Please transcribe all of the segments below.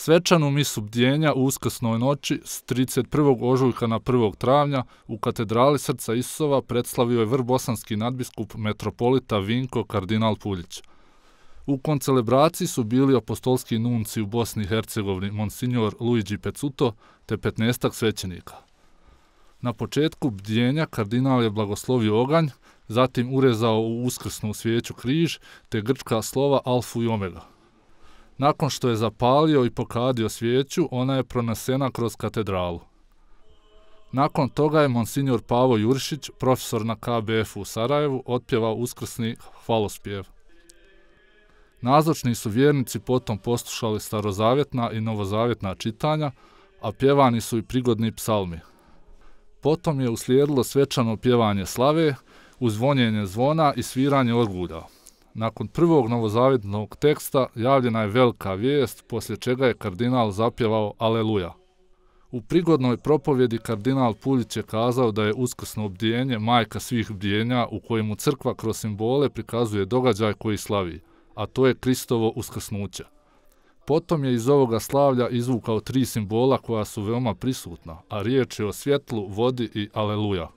Svečanu misu bdjenja u uskasnoj noći s 31. ožujka na 1. travnja u katedrali srca Isova predslavio je vrbosanski nadbiskup metropolita Vinko kardinal Puljić. U koncelebraciji su bili apostolski nunci u Bosni i Hercegovini monsignor Luigi Pecuto te 15. svećenika. Na početku bdjenja kardinal je blagoslovio oganj, zatim urezao u uskrsnu svijeću križ te grčka slova Alfu i Omega – Nakon što je zapalio i pokadio svijeću, ona je pronesena kroz katedralu. Nakon toga je monsinjor Pavo Jurišić, profesor na KBF u Sarajevu, otpjeva uskrsni hvalospjev. Nazočni su vjernici potom postušali starozavjetna i novozavjetna čitanja, a pjevani su i prigodni psalmi. Potom je uslijedilo svečano pjevanje slave, uzvonjenje zvona i sviranje orgulja. Nakon prvog novozavidnog teksta javljena je velika vijest, poslije čega je kardinal zapjevao Aleluja. U prigodnoj propovjedi kardinal Puljić je kazao da je uskrsno obdijenje majka svih obdijenja u kojemu crkva kroz simbole prikazuje događaj koji slavi, a to je Kristovo uskrsnuće. Potom je iz ovoga slavlja izvukao tri simbola koja su veoma prisutna, a riječ je o svjetlu, vodi i aleluja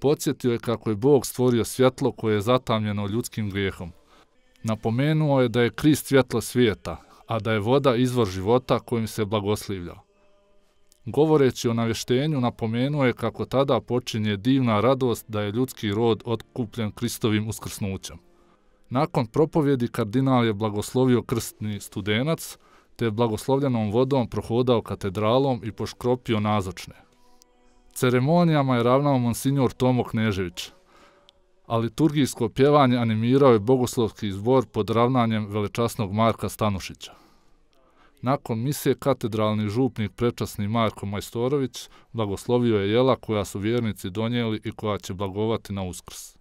podsjetio je kako je Bog stvorio svjetlo koje je zatamljeno ljudskim grijehom. Napomenuo je da je Krist svjetlo svijeta, a da je voda izvor života kojim se blagoslivlja. Govoreći o navještenju, napomenuo je kako tada počinje divna radost da je ljudski rod otkupljen Kristovim uskrsnućem. Nakon propovjedi kardinal je blagoslovio krstni studenac, te je blagoslovljenom vodom prohodao katedralom i poškropio nazočne. Ceremonijama je ravnao monsignor Tomo Knežević, a liturgijsko pjevanje animirao je bogoslovski zbor pod ravnanjem velečasnog Marka Stanušića. Nakon misije katedralni župnik prečasni Marko Majstorović blagoslovio je jela koja su vjernici donijeli i koja će blagovati na uskrs.